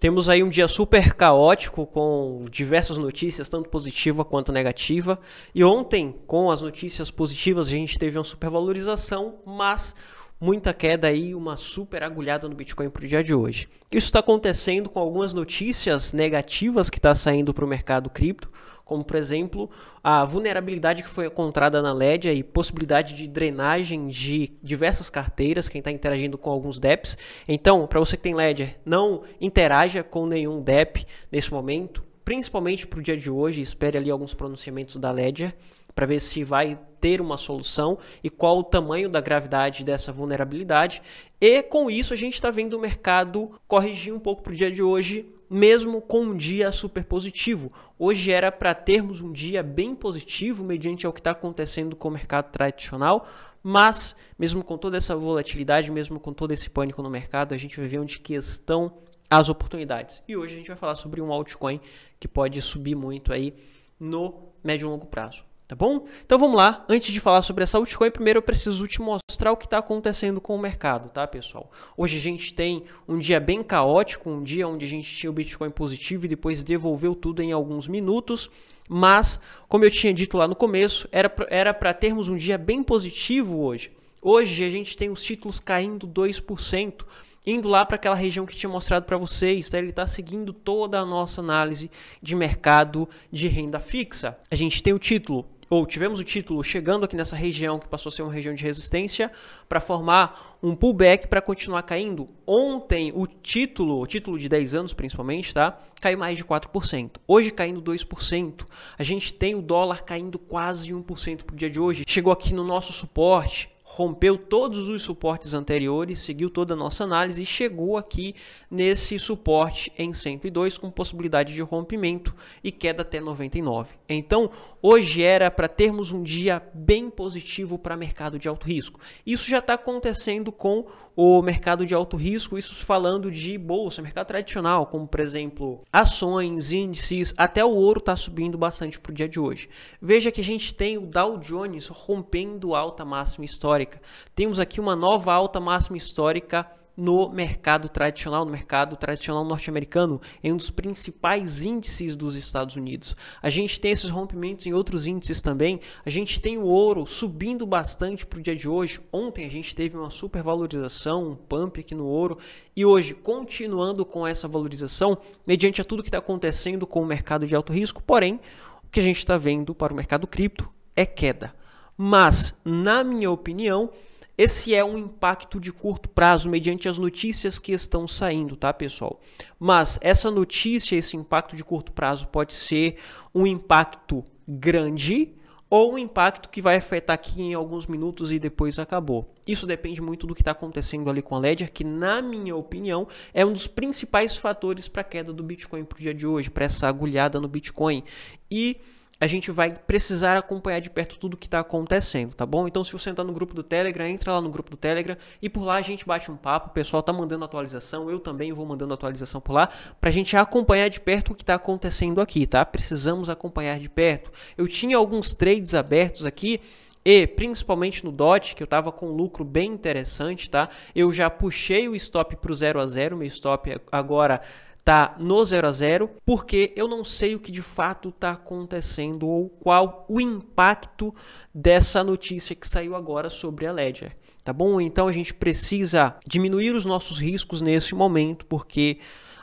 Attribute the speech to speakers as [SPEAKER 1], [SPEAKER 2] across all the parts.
[SPEAKER 1] Temos aí um dia super caótico com diversas notícias, tanto positiva quanto negativa. E ontem, com as notícias positivas, a gente teve uma supervalorização, mas muita queda aí, uma super agulhada no Bitcoin para o dia de hoje. Isso está acontecendo com algumas notícias negativas que está saindo para o mercado cripto como por exemplo a vulnerabilidade que foi encontrada na Ledger e possibilidade de drenagem de diversas carteiras, quem está interagindo com alguns DEPs. Então, para você que tem Ledger, não interaja com nenhum DEP nesse momento, principalmente para o dia de hoje, espere ali alguns pronunciamentos da Ledger para ver se vai ter uma solução e qual o tamanho da gravidade dessa vulnerabilidade. E com isso a gente está vendo o mercado corrigir um pouco para o dia de hoje, mesmo com um dia super positivo. Hoje era para termos um dia bem positivo mediante ao que está acontecendo com o mercado tradicional, mas mesmo com toda essa volatilidade, mesmo com todo esse pânico no mercado, a gente vai ver onde que estão as oportunidades. E hoje a gente vai falar sobre um altcoin que pode subir muito aí no médio e longo prazo tá bom? Então vamos lá, antes de falar sobre essa altcoin, primeiro eu preciso te mostrar o que está acontecendo com o mercado, tá pessoal? Hoje a gente tem um dia bem caótico, um dia onde a gente tinha o Bitcoin positivo e depois devolveu tudo em alguns minutos, mas como eu tinha dito lá no começo, era para termos um dia bem positivo hoje. Hoje a gente tem os títulos caindo 2%, indo lá para aquela região que tinha mostrado para vocês, tá? ele está seguindo toda a nossa análise de mercado de renda fixa. A gente tem o título ou tivemos o título chegando aqui nessa região que passou a ser uma região de resistência para formar um pullback para continuar caindo. Ontem o título, o título de 10 anos principalmente, tá? Caiu mais de 4%. Hoje caindo 2%. A gente tem o dólar caindo quase 1% pro dia de hoje. Chegou aqui no nosso suporte rompeu todos os suportes anteriores, seguiu toda a nossa análise e chegou aqui nesse suporte em 102 com possibilidade de rompimento e queda até 99. Então, hoje era para termos um dia bem positivo para mercado de alto risco. Isso já está acontecendo com o mercado de alto risco, isso falando de bolsa, mercado tradicional, como por exemplo ações, índices, até o ouro está subindo bastante para o dia de hoje. Veja que a gente tem o Dow Jones rompendo alta máxima histórica. Temos aqui uma nova alta máxima histórica no mercado tradicional, no mercado tradicional norte-americano, em um dos principais índices dos Estados Unidos. A gente tem esses rompimentos em outros índices também. A gente tem o ouro subindo bastante para o dia de hoje. Ontem a gente teve uma supervalorização, um pump aqui no ouro, e hoje, continuando com essa valorização, mediante a tudo que está acontecendo com o mercado de alto risco, porém, o que a gente está vendo para o mercado cripto é queda. Mas, na minha opinião, esse é um impacto de curto prazo mediante as notícias que estão saindo, tá, pessoal? Mas essa notícia, esse impacto de curto prazo pode ser um impacto grande ou um impacto que vai afetar aqui em alguns minutos e depois acabou. Isso depende muito do que está acontecendo ali com a Ledger, que na minha opinião é um dos principais fatores para a queda do Bitcoin para o dia de hoje, para essa agulhada no Bitcoin. E a gente vai precisar acompanhar de perto tudo que está acontecendo, tá bom? Então, se você entrar no grupo do Telegram, entra lá no grupo do Telegram e por lá a gente bate um papo. O pessoal tá mandando atualização, eu também vou mandando atualização por lá, para a gente acompanhar de perto o que está acontecendo aqui, tá? Precisamos acompanhar de perto. Eu tinha alguns trades abertos aqui. E principalmente no DOT, que eu estava com um lucro bem interessante, tá? Eu já puxei o stop para o 0 a 0, meu stop agora tá no 0 a 0 porque eu não sei o que de fato está acontecendo ou qual o impacto dessa notícia que saiu agora sobre a Ledger. Tá bom? Então a gente precisa diminuir os nossos riscos nesse momento, porque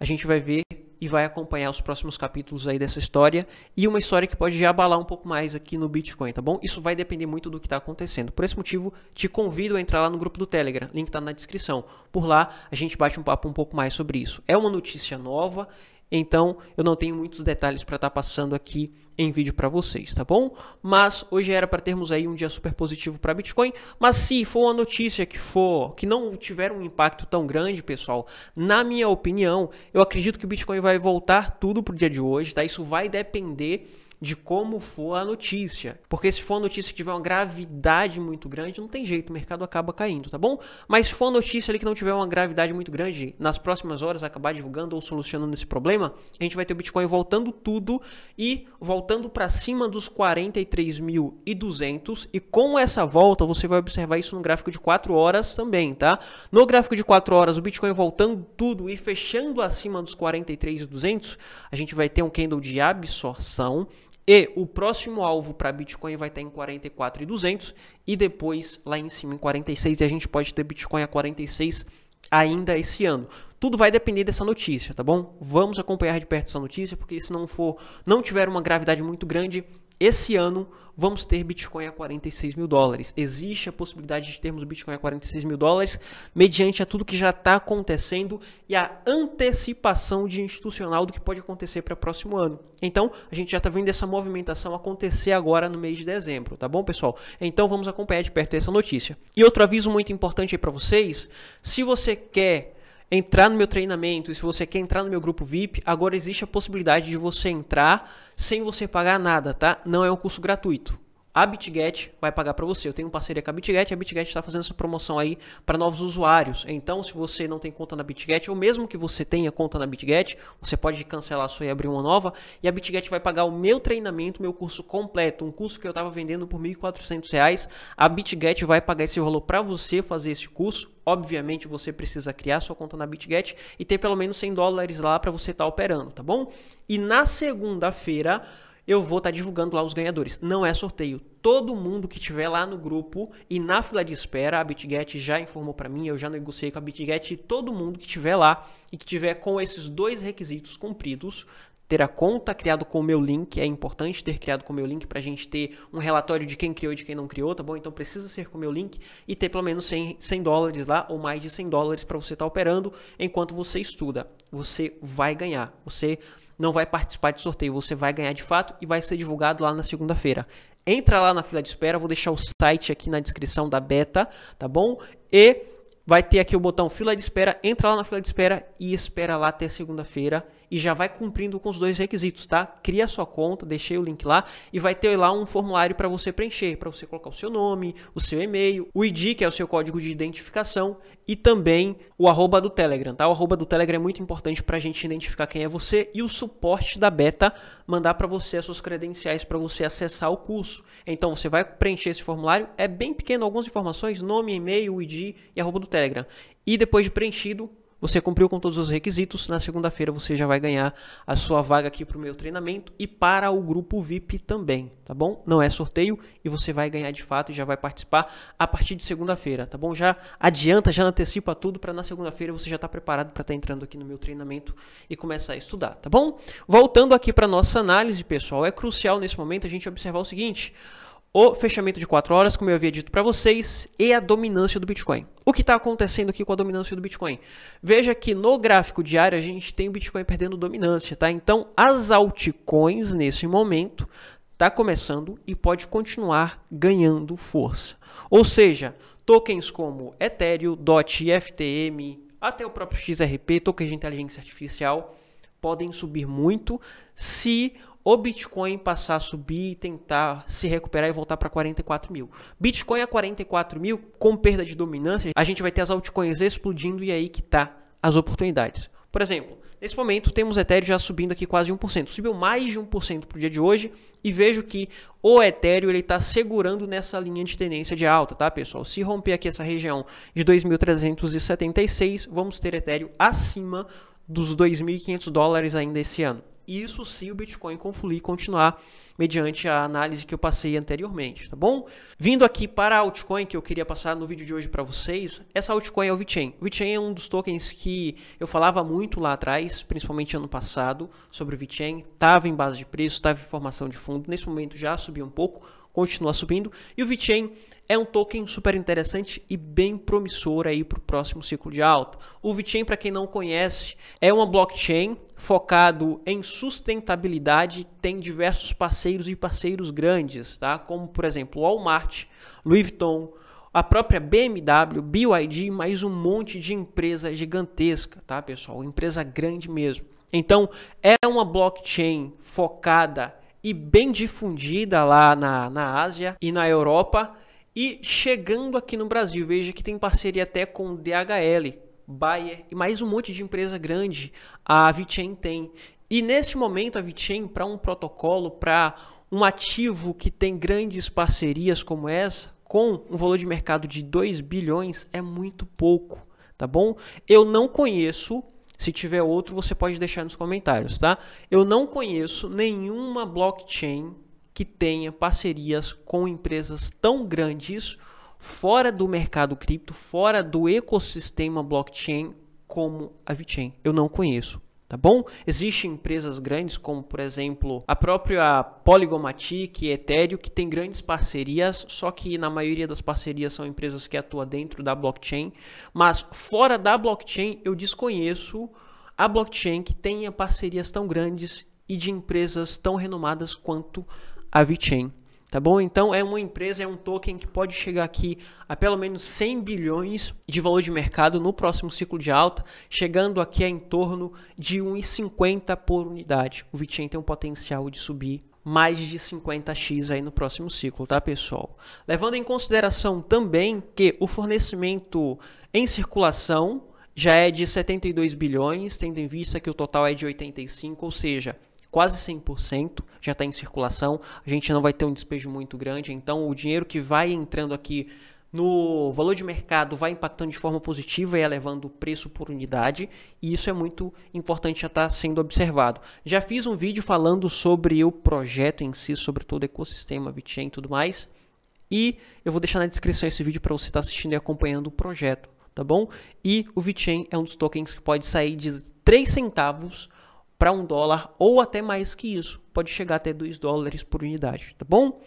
[SPEAKER 1] a gente vai ver e vai acompanhar os próximos capítulos aí dessa história e uma história que pode já abalar um pouco mais aqui no Bitcoin, tá bom? Isso vai depender muito do que está acontecendo. Por esse motivo, te convido a entrar lá no grupo do Telegram, link está na descrição. Por lá a gente bate um papo um pouco mais sobre isso. É uma notícia nova, então eu não tenho muitos detalhes para estar tá passando aqui em vídeo para vocês, tá bom? Mas hoje era para termos aí um dia super positivo para Bitcoin, mas se for uma notícia que for que não tiver um impacto tão grande, pessoal, na minha opinião, eu acredito que o Bitcoin vai voltar tudo pro dia de hoje, tá? Isso vai depender de como for a notícia. Porque se for a notícia que tiver uma gravidade muito grande, não tem jeito, o mercado acaba caindo, tá bom? Mas se for a notícia ali que não tiver uma gravidade muito grande, nas próximas horas acabar divulgando ou solucionando esse problema, a gente vai ter o Bitcoin voltando tudo e voltando para cima dos 43.200 e com essa volta você vai observar isso no gráfico de 4 horas também, tá? No gráfico de 4 horas, o Bitcoin voltando tudo e fechando acima dos 43.200, a gente vai ter um candle de absorção e o próximo alvo para Bitcoin vai estar em 44,200 e depois lá em cima em 46 e a gente pode ter Bitcoin a 46 ainda esse ano. Tudo vai depender dessa notícia, tá bom? Vamos acompanhar de perto essa notícia, porque se não for, não tiver uma gravidade muito grande, esse ano vamos ter Bitcoin a 46 mil dólares. Existe a possibilidade de termos Bitcoin a 46 mil dólares mediante a tudo que já está acontecendo e a antecipação de institucional do que pode acontecer para o próximo ano. Então, a gente já está vendo essa movimentação acontecer agora no mês de dezembro, tá bom, pessoal? Então, vamos acompanhar de perto essa notícia. E outro aviso muito importante aí para vocês, se você quer entrar no meu treinamento, se você quer entrar no meu grupo VIP, agora existe a possibilidade de você entrar sem você pagar nada, tá? Não é um curso gratuito a BitGet vai pagar para você. Eu tenho parceria com a BitGet, a BitGet está fazendo essa promoção aí para novos usuários. Então, se você não tem conta na BitGet, ou mesmo que você tenha conta na BitGet, você pode cancelar a sua e abrir uma nova, e a BitGet vai pagar o meu treinamento, meu curso completo, um curso que eu estava vendendo por R$ 1.400, a BitGet vai pagar esse valor para você fazer esse curso. Obviamente, você precisa criar sua conta na BitGet e ter pelo menos 100 dólares lá para você estar tá operando, tá bom? E na segunda-feira, eu vou estar tá divulgando lá os ganhadores. Não é sorteio. Todo mundo que tiver lá no grupo e na fila de espera, a BitGet já informou para mim, eu já negociei com a BitGet e todo mundo que tiver lá e que tiver com esses dois requisitos cumpridos, ter a conta criado com o meu link, é importante ter criado com o meu link para a gente ter um relatório de quem criou e de quem não criou, tá bom? Então precisa ser com o meu link e ter pelo menos 100, 100 dólares lá ou mais de 100 dólares para você estar tá operando enquanto você estuda. Você vai ganhar. Você não vai participar de sorteio. Você vai ganhar de fato e vai ser divulgado lá na segunda-feira. Entra lá na fila de espera, vou deixar o site aqui na descrição da beta, tá bom? E vai ter aqui o botão fila de espera, entra lá na fila de espera e espera lá até segunda-feira e já vai cumprindo com os dois requisitos, tá? Cria sua conta, deixei o link lá e vai ter lá um formulário para você preencher, para você colocar o seu nome, o seu e-mail, o ID, que é o seu código de identificação, e também o arroba do Telegram, tá? O arroba do Telegram é muito importante para a gente identificar quem é você e o suporte da beta mandar para você as suas credenciais para você acessar o curso. Então você vai preencher esse formulário, é bem pequeno algumas informações, nome, e-mail, ID e arroba do Telegram. E depois de preenchido, você cumpriu com todos os requisitos, na segunda-feira você já vai ganhar a sua vaga aqui para o meu treinamento e para o grupo VIP também, tá bom? Não é sorteio e você vai ganhar de fato e já vai participar a partir de segunda-feira, tá bom? Já adianta, já antecipa tudo para na segunda-feira você já estar tá preparado para estar tá entrando aqui no meu treinamento e começar a estudar, tá bom? Voltando aqui para nossa análise, pessoal, é crucial nesse momento a gente observar o seguinte: o fechamento de 4 horas, como eu havia dito para vocês, e a dominância do Bitcoin. O que está acontecendo aqui com a dominância do Bitcoin? Veja que no gráfico diário a gente tem o Bitcoin perdendo dominância, tá? Então as altcoins nesse momento está começando e pode continuar ganhando força. Ou seja, tokens como Ethereum, DOT, FTM, até o próprio XRP, tokens de inteligência artificial, podem subir muito se o Bitcoin passar a subir, tentar se recuperar e voltar para 44 mil. Bitcoin a 44 mil, com perda de dominância, a gente vai ter as altcoins explodindo e é aí que tá as oportunidades. Por exemplo, nesse momento temos Ethereum já subindo aqui quase 1%. Subiu mais de 1% para o dia de hoje e vejo que o Ethereum ele está segurando nessa linha de tendência de alta, tá pessoal? Se romper aqui essa região de 2.376, vamos ter Ethereum acima dos 2.500 dólares ainda esse ano. Isso se o Bitcoin confluir e continuar mediante a análise que eu passei anteriormente, tá bom? Vindo aqui para a altcoin que eu queria passar no vídeo de hoje para vocês, essa altcoin é o VeChain. O VeChain é um dos tokens que eu falava muito lá atrás, principalmente ano passado, sobre o VeChain. Tava em base de preço, estava em formação de fundo, nesse momento já subiu um pouco, continua subindo. E o VeChain é um token super interessante e bem promissor aí para o próximo ciclo de alta. O VeChain, para quem não conhece, é uma blockchain focado em sustentabilidade tem diversos parceiros e parceiros grandes, tá? Como por exemplo, Walmart, Louis Vuitton, a própria BMW, BYD, mais um monte de empresa gigantesca, tá, pessoal? Empresa grande mesmo. Então, é uma blockchain focada e bem difundida lá na, na Ásia e na Europa e chegando aqui no Brasil. Veja que tem parceria até com DHL, Bayer e mais um monte de empresa grande a VeChain tem. E neste momento a VeChain, para um protocolo, para um ativo que tem grandes parcerias como essa, com um valor de mercado de 2 bilhões, é muito pouco, tá bom? Eu não conheço, se tiver outro você pode deixar nos comentários, tá? Eu não conheço nenhuma blockchain que tenha parcerias com empresas tão grandes fora do mercado cripto, fora do ecossistema blockchain como a VeChain. Eu não conheço. Tá bom? Existem empresas grandes, como por exemplo a própria Polygomatic e Ethereum, que tem grandes parcerias, só que na maioria das parcerias são empresas que atuam dentro da blockchain. Mas fora da blockchain, eu desconheço a blockchain que tenha parcerias tão grandes e de empresas tão renomadas quanto a VeChain. Tá bom? Então é uma empresa, é um token que pode chegar aqui a pelo menos 100 bilhões de valor de mercado no próximo ciclo de alta, chegando aqui a em torno de 1,50 por unidade. O BitCoin tem um potencial de subir mais de 50x aí no próximo ciclo, tá, pessoal? Levando em consideração também que o fornecimento em circulação já é de 72 bilhões, tendo em vista que o total é de 85, ou seja, quase 100% já está em circulação. A gente não vai ter um despejo muito grande, então o dinheiro que vai entrando aqui no valor de mercado vai impactando de forma positiva e elevando o preço por unidade, e isso é muito importante já estar tá sendo observado. Já fiz um vídeo falando sobre o projeto em si, sobre todo o ecossistema Bitcoin e tudo mais, e eu vou deixar na descrição esse vídeo para você estar tá assistindo e acompanhando o projeto, tá bom? E o VeChain é um dos tokens que pode sair de 3 centavos para um dólar ou até mais que isso. Pode chegar até 2 dólares por unidade, tá bom?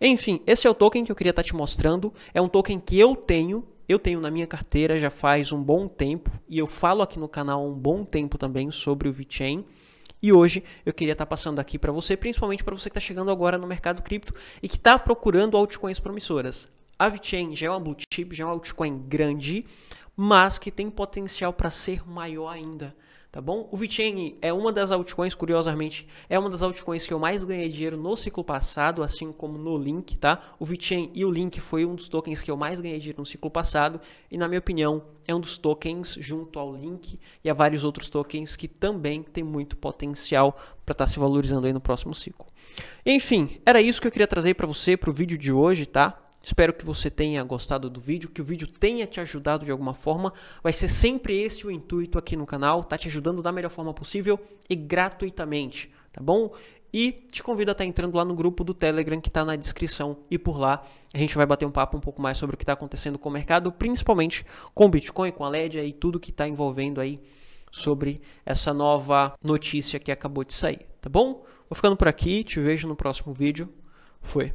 [SPEAKER 1] Enfim, esse é o token que eu queria estar tá te mostrando. É um token que eu tenho, eu tenho na minha carteira já faz um bom tempo e eu falo aqui no canal um bom tempo também sobre o VeChain. E hoje eu queria estar tá passando aqui para você, principalmente para você que está chegando agora no mercado cripto e que está procurando altcoins promissoras. A VeChain já é uma blue chip, já é uma altcoin grande, mas que tem potencial para ser maior ainda tá bom? O VeChain é uma das altcoins, curiosamente, é uma das altcoins que eu mais ganhei dinheiro no ciclo passado, assim como no Link, tá? O VeChain e o Link foi um dos tokens que eu mais ganhei dinheiro no ciclo passado e na minha opinião é um dos tokens junto ao Link e a vários outros tokens que também tem muito potencial para estar tá se valorizando aí no próximo ciclo. Enfim, era isso que eu queria trazer para você para o vídeo de hoje, tá? Espero que você tenha gostado do vídeo, que o vídeo tenha te ajudado de alguma forma. Vai ser sempre esse o intuito aqui no canal, tá te ajudando da melhor forma possível e gratuitamente, tá bom? E te convido a estar tá entrando lá no grupo do Telegram que está na descrição e por lá a gente vai bater um papo um pouco mais sobre o que está acontecendo com o mercado, principalmente com o Bitcoin, com a Ledger e tudo que está envolvendo aí sobre essa nova notícia que acabou de sair, tá bom? Vou ficando por aqui, te vejo no próximo vídeo. Foi.